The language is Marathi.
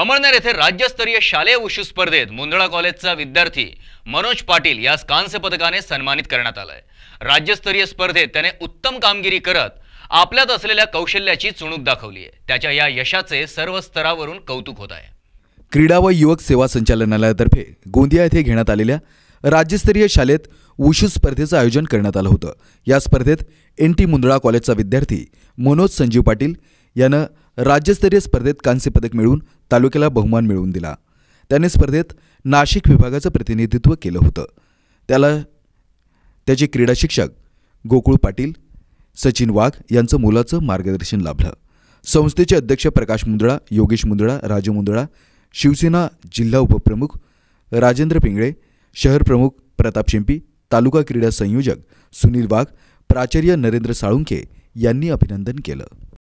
अमळनेर येथे राज्यस्तरीय शालेय उशू स्पर्धेत मुंदळा कॉलेजचा विद्यार्थी मनोज पाटील यास कांस्य पदकाने सन्मानित करण्यात आलाय राज्यस्तरीय स्पर्धेत त्याने उत्तम कामगिरी करत आपल्यात असलेल्या कौशल्याची चुणूक दाखवली आहे त्याच्या या यशाचे सर्व स्तरावरून कौतुक होत आहे क्रीडा व युवक सेवा संचालनालयातर्फे गोंदिया येथे घेण्यात आलेल्या राज्यस्तरीय शाळेत वुशू स्पर्धेचं आयोजन करण्यात आलं होतं या स्पर्धेत एन टी मुंदळा कॉलेजचा विद्यार्थी मनोज संजीव पाटील यानं राज्यस्तरीय स्पर्धेत कांस्य पदक मिळवून तालुक्याला बहुमान मिळवून दिला त्याने स्पर्धेत नाशिक विभागाचं प्रतिनिधित्व केलं होतं त्याला त्याचे क्रीडा शिक्षक गोकुळ पाटील सचिन वाघ यांचं मुलाचं मार्गदर्शन लाभलं संस्थेचे अध्यक्ष प्रकाश मुंदळा योगेश मुंदळा राजू मुंदळा शिवसेना जिल्हा उपप्रमुख राजेंद्र पिंगळे शहर प्रमुख प्रताप शिंपी तालुका क्रीडा संयोजक सुनील वाघ प्राचार्य नरेंद्र साळुंखे यांनी अभिनंदन केलं